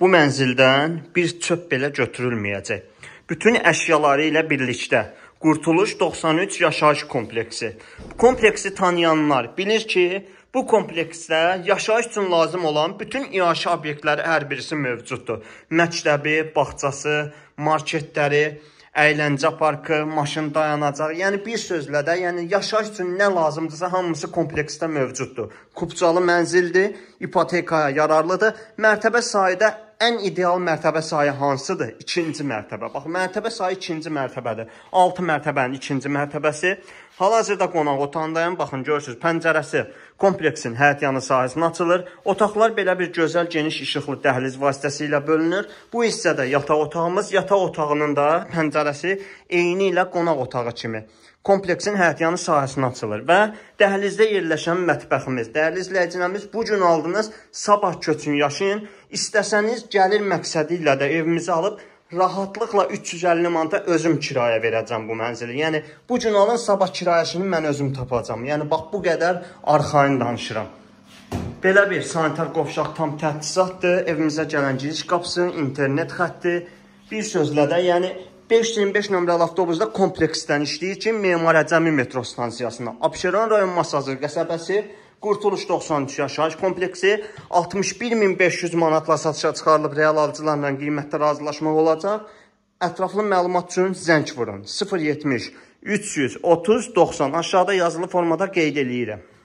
bu mənzildən bir çöp belə götürülməyəcək. Bütün əşyaları ilə birlikdə Qurtuluş 93 yaşayış kompleksi. Bu kompleksi tanıyanlar bilir ki, bu kompleksdə yaşayış üçün lazım olan bütün iaşə obyektləri hər birisi mövcuddur. Məktəbi, bağçası, marketləri, əyləncə parkı, maşın dayanacağı, yəni bir sözlə də, yəni yaşayış üçün nə lazımdırsa hamısı kompleksdə mövcuddur. Kupçalı mənzildir, ipotekaya yararlıdır. Mərtəbə sayda ən ideal mərtəbə sayı hansıdır? İkinci mərtəbə. Bax, mərtəbə sayı ikinci mərtəbədir. 6 mərtəbənin ikinci mərtəbəsi Hal-hazırda qonaq otağındayım. Baxın, görürsünüz, pəncərəsi kompleksin həyət yanı sahəsinə açılır. Otaqlar belə bir gözəl geniş işıqlı dəhliz vasitəsilə bölünür. Bu hissədə yataq otağımız, yataq otağının da pəncərəsi eyni ilə qonaq otağı kimi kompleksin həyət yanı sahəsinə açılır və dəhlizdə yerləşən mətbəximiz. Dəhliz izləyicilərimiz bu gün aldınız, sabah köçün yaşayın. İstəsəniz gəlir məqsədi ilə də evimizi alıb rahatlıqla 350 manata özüm kirayə verəcəm bu mənzili. Yəni bu gün alın, sabah kirayəşini mən özüm tapacam. Yəni bax bu qədər arxayın danışıram. Belə bir sanitar qovşaq tam təhtisatdır. Evimizə gələn giriş qapısı, internet xətti. Bir sözlə də, yəni 525 nömrəli avtobusda kompleksdən işləyir ki, Memar Əcəmi metro stansiyasına, Abşeron rayon masajı qəsəbəsi Qurtuluş 93 yaşayış kompleksi 61500 manatla satışa çıxarılıb, real alıcılarla qiymətdə razılaşmaq olacaq. Ətraflı məlumat üçün zəng vurun 070 330 90 aşağıda yazılı formada qeyd eləyirəm.